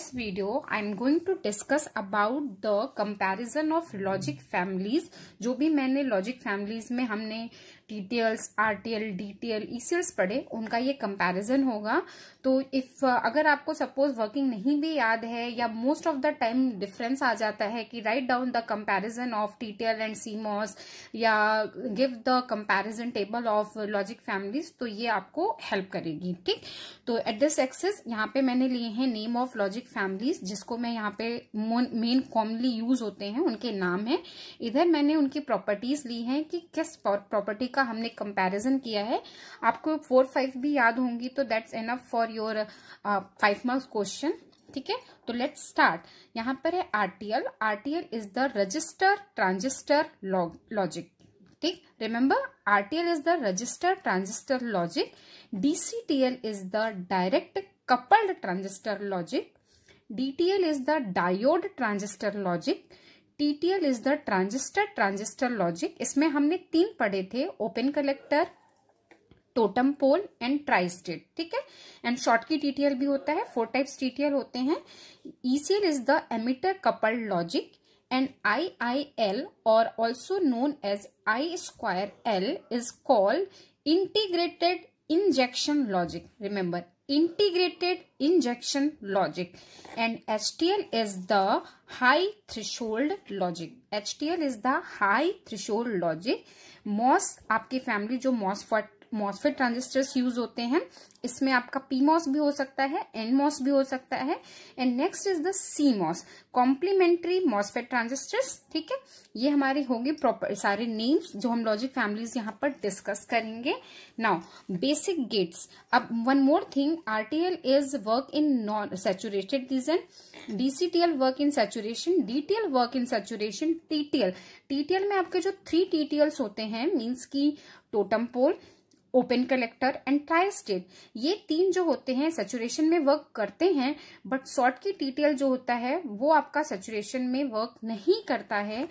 this video, I am going to discuss about the comparison of logic families. जो भी मैंने logic families में हमने TTLs, RTL, DTL, ECLs पढ़े, उनका ये comparison होगा. तो if अगर आपको suppose working नहीं भी याद है या most of the time difference आ जाता है कि write down the comparison of TTL and CMOS या give the comparison table of logic families, तो ये आपको help करेगी, ठीक? तो at this axis यहाँ पे मैंने लिए हैं name of logic फैमिलीज जिसको मैं यहाँ पे मेन कॉमनली यूज होते हैं उनके नाम है इधर मैंने उनकी प्रॉपर्टीज ली हैं कि किस प्रॉपर्टी का हमने कंपैरिजन किया है आपको फोर फाइव भी याद होंगी तो that's enough for your five marks question ठीक है तो लेट्स स्टार्ट यहाँ पर है RTL RTL is the resistor transistor logic ठीक remember RTL is the resistor transistor logic DCTL is the direct coupled transistor logic DTL is the diode transistor logic. TTL is the transistor transistor logic. इसमें हमने तीन पढ़े थे open collector totem pole and tri state ठीक है and short की TTL भी होता है फोर टाइप्स टीटीएल होते हैं ECL is the emitter coupled logic and I I L और also known as I square L is called integrated injection logic remember integrated injection logic and H T L is the high threshold logic H T L is the high threshold logic MOS आपकी family जो MOS for MOSFET transistors use होते हैं इसमें आपका P MOS भी हो सकता है एन मॉस भी हो सकता है and next is the C MOS complementary MOSFET transistors ठीक है ये हमारे होंगे प्रॉपर सारे नेम्स जो हम लॉजिक फैमिलीज यहाँ पर डिस्कस करेंगे नाउ बेसिक गेट्स अब one more thing RTL is work in non saturated region DCTL work in saturation DTL work in saturation TTL TTL में आपके जो थ्री टीटीएल्स होते हैं मीन्स की totem pole open collector and state ये तीन जो होते हैं सेचुरेशन में वर्क करते हैं बट सॉर्ट की टीटीएल जो होता है वो आपका सेचुरेशन में वर्क नहीं करता है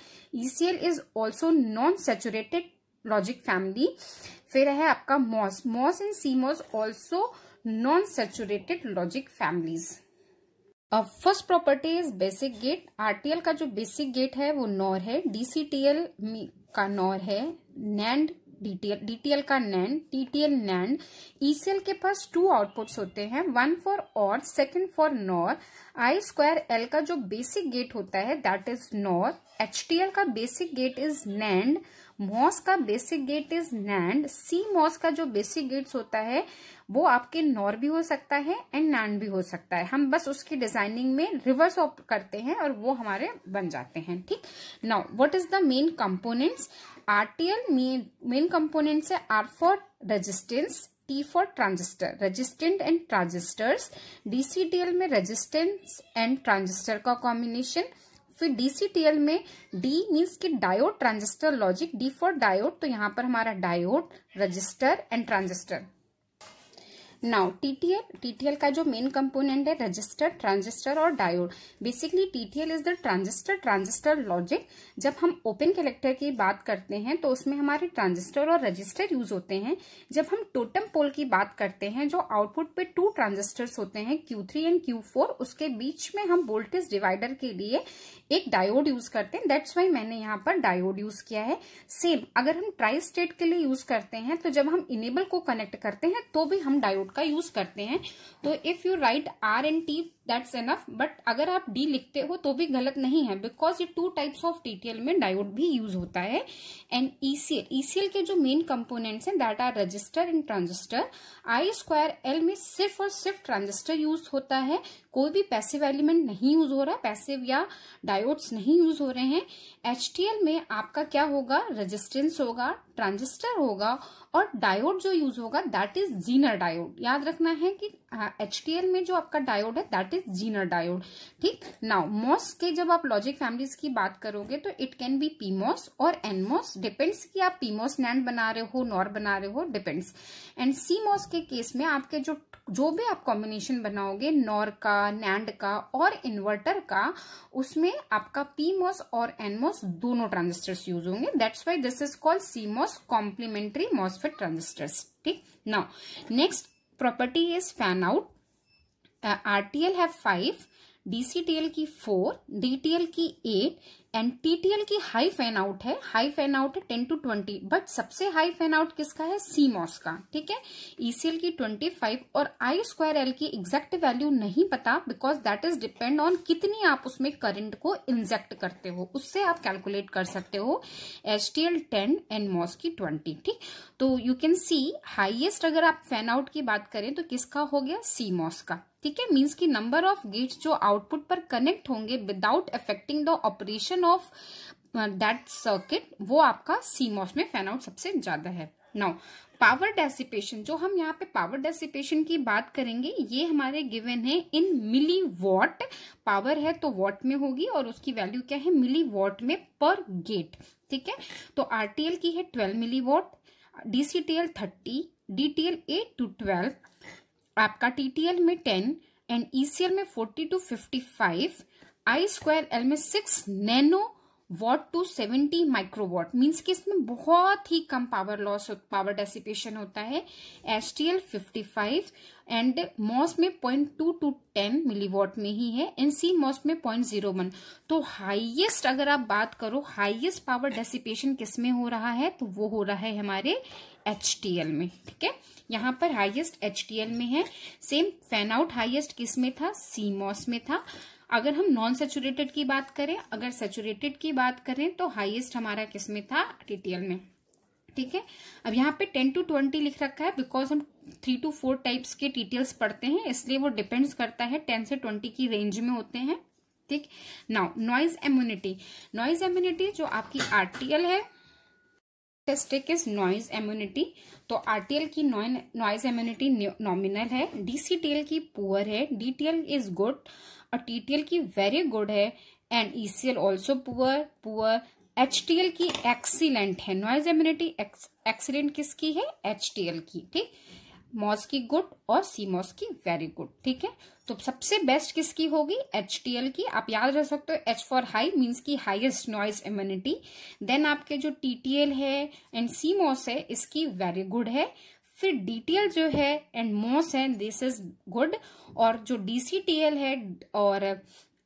ECL is also non saturated logic family फिर है आपका MOS MOS and CMOS also non saturated logic families first property is basic gate RTL का जो बेसिक गेट है वो नॉर है डीसीटीएल का नॉर है नैंड डीटीएल डीटीएल का नैंड टीटीएल नैंड ईसीएल के पास टू आउटपुट्स होते हैं वन फॉर और second for NOR I square L का जो बेसिक गेट होता है दैट इज नॉर एचटीएल का basic gate is NAND MOS का basic gate is NAND C MOS का जो बेसिक गेट्स होता है वो आपके नॉर भी हो सकता है एंड नैंड भी हो सकता है हम बस उसकी डिजाइनिंग में रिवर्स ऑफ करते हैं और वो हमारे बन जाते हैं ठीक now what is the main components RTL main components है R for resistance T for transistor resistance and transistors DCTL में रजिस्टेंस एंड ट्रांजिस्टर का कॉम्बिनेशन फिर डीसीटीएल में डी मीन्स की diode transistor logic D for diode तो यहां पर हमारा diode resistor and transistor now TTL TTL का जो मेन कंपोनेंट है रजिस्टर ट्रांजिस्टर और diode basically TTL is the transistor transistor logic जब हम ओपन कलेक्टर की बात करते हैं तो उसमें हमारे ट्रांजिस्टर और रजिस्टर यूज होते हैं जब हम टोटम पोल की बात करते हैं जो आउटपुट पे टू ट्रांजिस्टर्स होते हैं Q three and Q four उसके बीच में हम वोल्टेज डिवाइडर के लिए एक डायोड यूज करते हैं दैट्स वाई मैंने यहाँ पर डायोड यूज किया है सेम अगर हम ट्राई स्टेट के लिए यूज करते हैं तो जब हम इनेबल को कनेक्ट करते हैं तो भी हम डायोड कोड का यूज करते हैं तो if you write R and T that's enough but अगर आप डी लिखते हो तो भी गलत नहीं है बिकॉज ये टू टाइप्स ऑफ टीटीएल में डायोड भी यूज होता है एंड ईसीएल ईसीएल के जो मेन कंपोनेंट्स हैं that are resistor and transistor I square L में सिर्फ और सिर्फ ट्रांजिस्टर यूज होता है कोई भी पैसिव एलिमेंट नहीं यूज हो रहा पैसिव या डायोड्स नहीं यूज हो रहे हैं एच में आपका क्या होगा रजिस्टेंस होगा ट्रांजिस्टर होगा और डायोड जो यूज होगा दैट इज जीनर डायोड याद रखना है कि एच में जो आपका डायोड है दैट इज जीनर डायोड ठीक नाउ मॉस के जब आप लॉजिक फैमिलीज की बात करोगे तो इट कैन बी पीमोस और एनमोस डिपेंड्स कि आप पीमोस नैंड बना रहे हो नॉर बना रहे हो डिपेंड्स एंड सी मॉस के केस में आपके जो जो भी आप कॉम्बिनेशन बनाओगे नॉर का नैंड का और इन्वर्टर का उसमें आपका पीमोस और एनमोस दोनों ट्रांजिस्टर्स यूज होंगे that's why this is called CMOS complementary MOS Transistor. transistors. Now, next property is fan out. Uh, RTL have 5 DCTL की फोर डीटीएल की एट एंड टीटीएल की हाई फैन आउट है high fan out है ten to twenty but सबसे high fan out किसका है CMOS का ठीक है ईसीएल e की ट्वेंटी फाइव और आई स्क्वायर एल की एग्जैक्ट वैल्यू नहीं पता because that is depend on कितनी आप उसमें करंट को इंजेक्ट करते हो उससे आप कैलकुलेट कर सकते हो H T L ten and MOS की ट्वेंटी ठीक तो यू कैन सी हाइएस्ट अगर आप फैन आउट की बात करें तो किसका हो गया सीमॉस का ठीक है मीन्स कि नंबर ऑफ गेट्स जो आउटपुट पर कनेक्ट होंगे without affecting the operation of that circuit वो आपका सीमॉस में फैन आउट सबसे ज्यादा है नाउ पावर डेसिपेशन जो हम यहाँ पे पावर डेसिपेशन की बात करेंगे ये हमारे गिवन है इन मिली वॉट पावर है तो वॉट में होगी और उसकी वैल्यू क्या है मिली वॉट में पर गेट ठीक है तो आरटीएल की है twelve milliwatt DCTL thirty DTL eight to twelve आपका टीटीएल में टेन एंड ईसीएल में forty to fifty five I square L में six nanowatt to seventy microwatt means कि इसमें बहुत ही कम पावर लॉस पावर डेसिपेशन होता है S T L fifty five and MOS में point two to ten milliwatt में ही है एंड सी मॉस में पॉइंट जीरो वन तो हाइएस्ट अगर आप बात करो हाइएस्ट पावर डेसिपेशन किस में हो रहा है तो वो हो रहा है हमारे एच में ठीक है यहाँ पर हाईएस्ट एच में है सेम फैन आउट हाईएस्ट किस में था सीमॉस में था अगर हम नॉन सेचुरेटेड की बात करें अगर सेचुरेटेड की बात करें तो हाईएस्ट हमारा किस में था टीटीएल में ठीक है अब यहाँ पे टेन टू ट्वेंटी लिख रखा है बिकॉज हम थ्री टू फोर टाइप्स के डिटेल्स पढ़ते हैं इसलिए वो डिपेंड्स करता है टेन से ट्वेंटी की रेंज में होते हैं ठीक now noise immunity noise immunity जो आपकी आरटीएल है कैरेक्टरिस्टिक इज नॉइज इम्यूनिटी तो आरटीएल की नॉइज इम्यूनिटी नॉमिनल है डीसीटीएल की पुअर है डीटीएल इज गुड और टीटीएल की वेरी गुड है and ECL also poor poor HTL की एक्सीलेंट है नॉइज इम्यूनिटी एक्सीलेंट किसकी है एचटीएल की ठीक मॉस की गुड और सी मॉस की वेरी गुड ठीक है तो सबसे बेस्ट किसकी होगी एच टी एल की आप याद रख सकते हो एच फॉर हाई मीन्स की हाईएस्ट नॉइज इम्यूनिटी देन आपके जो टी टी एल है एंड सी मॉस है इसकी वेरी गुड है फिर डीटीएल जो है एंड मॉस है दिस इज गुड और जो डीसीटीएल है और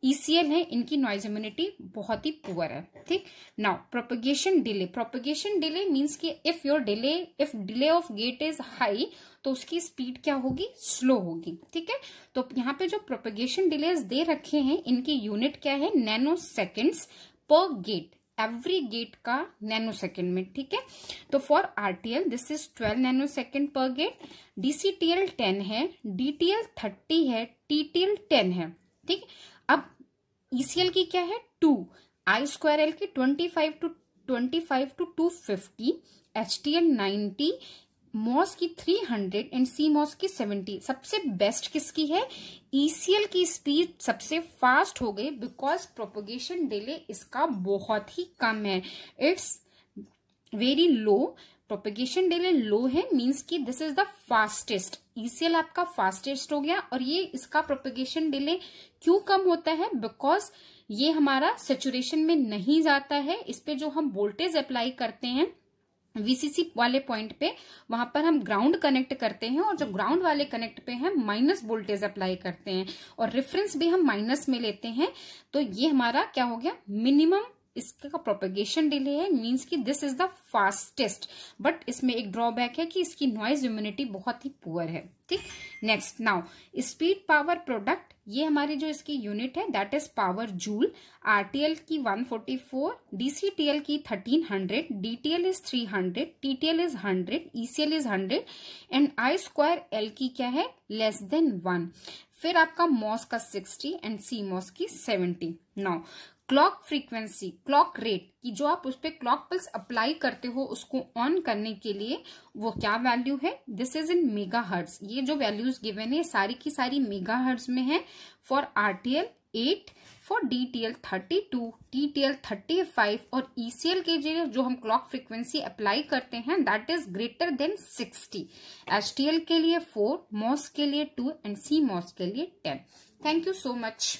ईसीएल e है इनकी नॉइज इम्यूनिटी बहुत ही पुअर है ठीक now propagation delay propagation delay means कि if your delay if delay of gate is high तो उसकी स्पीड क्या होगी स्लो होगी ठीक है तो यहाँ पे जो प्रोपोगेशन डिले दे रखे हैं इनकी यूनिट क्या है नैनो सेकेंड्स पर गेट एवरी गेट का नैनो सेकेंड में ठीक है तो for RTL this is twelve nano second per gate DCTL ten है डीटीएल थर्टी है टीटीएल टेन है ठीक अब ईसीएल e की क्या है टू आई स्क्वायर एल की twenty five to twenty five to two fifty H T L ninety MOS की three hundred and C MOS की सेवेंटी सबसे बेस्ट किसकी है ईसीएल e की स्पीड सबसे फास्ट हो गई बिकॉज प्रोपोगेशन डिले इसका बहुत ही कम है it's very low propagation delay low है मीन्स की this is the fastest ECL e आपका फास्टेस्ट हो गया और ये इसका प्रोपेगेशन डिले क्यों कम होता है बिकॉज ये हमारा सेचुरेशन में नहीं जाता है इस पे जो हम वोल्टेज अप्लाई करते हैं वीसीसी वाले पॉइंट पे वहां पर हम ग्राउंड कनेक्ट करते हैं और जो ग्राउंड हम्म। वाले कनेक्ट पे हैं माइनस वोल्टेज अप्लाई करते हैं और रेफरेंस भी हम माइनस में लेते हैं तो ये हमारा क्या हो गया मिनिमम इसका प्रोपेगेशन डिले है मींस कि this is the fastest but इसमें एक ड्रॉबैक है कि इसकी नॉइज इम्यूनिटी बहुत ही पुअर है ठीक next now speed power product ये हमारी जो इसकी यूनिट है that is power joule RTL की 144 डीसीटीएल की 1300 DTL is 300 TTL is 100 ECL is 100 and I square L की क्या है लेस देन वन फिर आपका मॉस का 60 एंड सी मॉस की 70 now clock frequency clock rate कि जो आप उस पर क्लॉक पल्स अप्लाई करते हो उसको ऑन करने के लिए वो क्या वैल्यू है this is in mega hertz ये जो वैल्यूज गिवेन है सारी की सारी मेगा हर्ट्स में है for RTL eight for D T L thirty two T T L thirty five और ईसीएल e के जरिए जो हम क्लॉक फ्रिक्वेंसी अप्लाई करते हैं that is greater than sixty H T L के लिए फोर मॉस के लिए टू एंड सी मॉस के लिए ten thank you so much